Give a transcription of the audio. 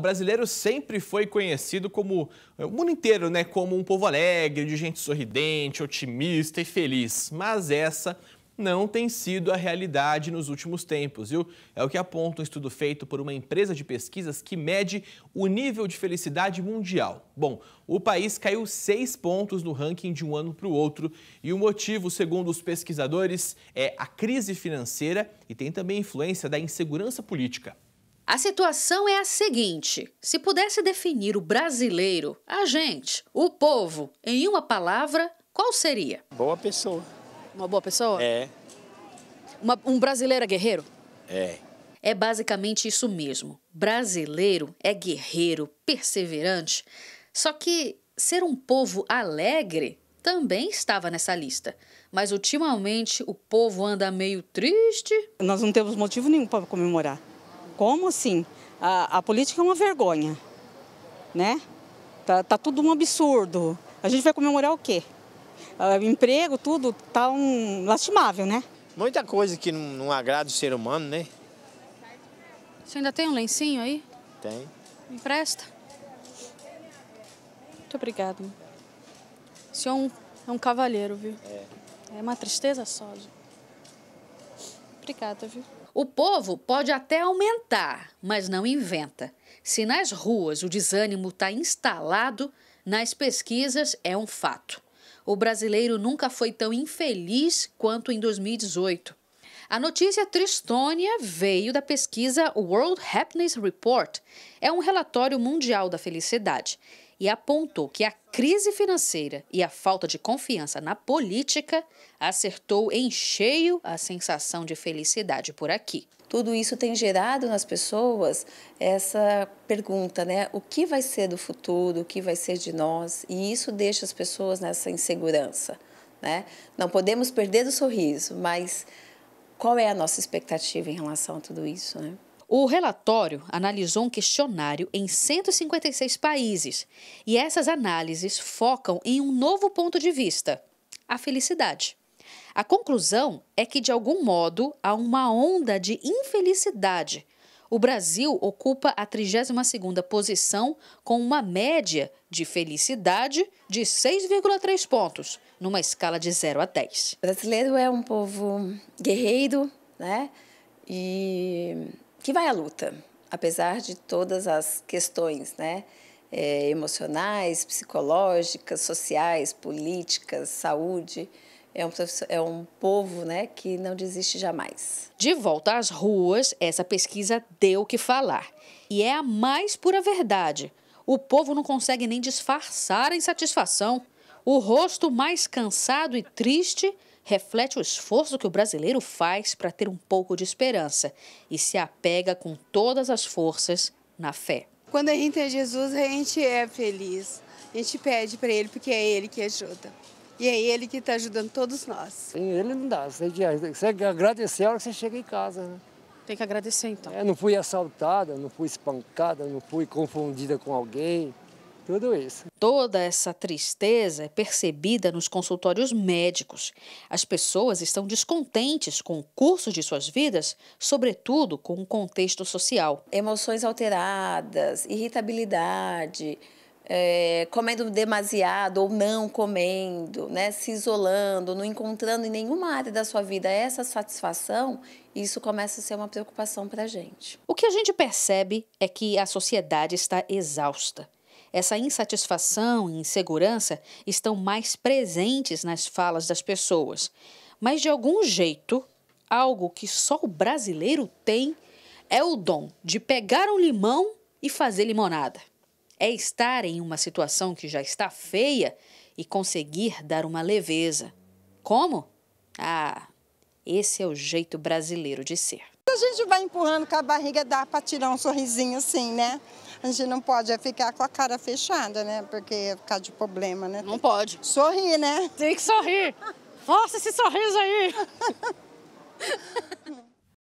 O brasileiro sempre foi conhecido como eh, o mundo inteiro, né, como um povo alegre, de gente sorridente, otimista e feliz. Mas essa não tem sido a realidade nos últimos tempos, viu? É o que aponta um estudo feito por uma empresa de pesquisas que mede o nível de felicidade mundial. Bom, o país caiu seis pontos no ranking de um ano para o outro e o motivo, segundo os pesquisadores, é a crise financeira e tem também influência da insegurança política. A situação é a seguinte: se pudesse definir o brasileiro, a gente, o povo, em uma palavra, qual seria? Boa pessoa. Uma boa pessoa? É. Uma, um brasileiro é guerreiro? É. É basicamente isso mesmo. Brasileiro é guerreiro, perseverante. Só que ser um povo alegre também estava nessa lista. Mas ultimamente o povo anda meio triste. Nós não temos motivo nenhum para comemorar como assim? A, a política é uma vergonha, né? Tá, tá, tudo um absurdo. A gente vai comemorar o quê? O ah, emprego, tudo, tá um lastimável, né? Muita coisa que não, não agrada o ser humano, né? Você ainda tem um lencinho aí? Tem. Me empresta? Muito obrigado. O senhor é um, é um cavalheiro, viu? É. É uma tristeza só. Obrigada, viu? O povo pode até aumentar, mas não inventa. Se nas ruas o desânimo está instalado, nas pesquisas é um fato. O brasileiro nunca foi tão infeliz quanto em 2018. A notícia tristônia veio da pesquisa World Happiness Report. É um relatório mundial da felicidade e apontou que a crise financeira e a falta de confiança na política acertou em cheio a sensação de felicidade por aqui. Tudo isso tem gerado nas pessoas essa pergunta, né? O que vai ser do futuro? O que vai ser de nós? E isso deixa as pessoas nessa insegurança, né? Não podemos perder o sorriso, mas qual é a nossa expectativa em relação a tudo isso, né? O relatório analisou um questionário em 156 países e essas análises focam em um novo ponto de vista: a felicidade. A conclusão é que, de algum modo, há uma onda de infelicidade o Brasil ocupa a 32ª posição com uma média de felicidade de 6,3 pontos, numa escala de 0 a 10. O brasileiro é um povo guerreiro, né? E que vai à luta, apesar de todas as questões, né? É, emocionais, psicológicas, sociais, políticas, saúde é um, é um povo né, que não desiste jamais. De volta às ruas, essa pesquisa deu o que falar. E é a mais pura verdade. O povo não consegue nem disfarçar a insatisfação. O rosto mais cansado e triste reflete o esforço que o brasileiro faz para ter um pouco de esperança e se apega com todas as forças na fé. Quando a gente tem é Jesus, a gente é feliz. A gente pede para Ele, porque é Ele que ajuda. E é ele que está ajudando todos nós. Sem ele não dá. Você tem que agradecer a hora que você chega em casa. Né? Tem que agradecer então. É, não fui assaltada, não fui espancada, não fui confundida com alguém. Tudo isso. Toda essa tristeza é percebida nos consultórios médicos. As pessoas estão descontentes com o curso de suas vidas, sobretudo com o contexto social. Emoções alteradas, irritabilidade, é, comendo demasiado ou não comendo, né, se isolando, não encontrando em nenhuma área da sua vida essa satisfação, isso começa a ser uma preocupação para a gente. O que a gente percebe é que a sociedade está exausta. Essa insatisfação e insegurança estão mais presentes nas falas das pessoas. Mas, de algum jeito, algo que só o brasileiro tem é o dom de pegar um limão e fazer limonada é estar em uma situação que já está feia e conseguir dar uma leveza. Como? Ah, esse é o jeito brasileiro de ser. A gente vai empurrando com a barriga, dá para tirar um sorrisinho assim, né? A gente não pode é ficar com a cara fechada, né? Porque é de problema, né? Não pode. Sorrir, né? Tem que sorrir. Força esse sorriso aí.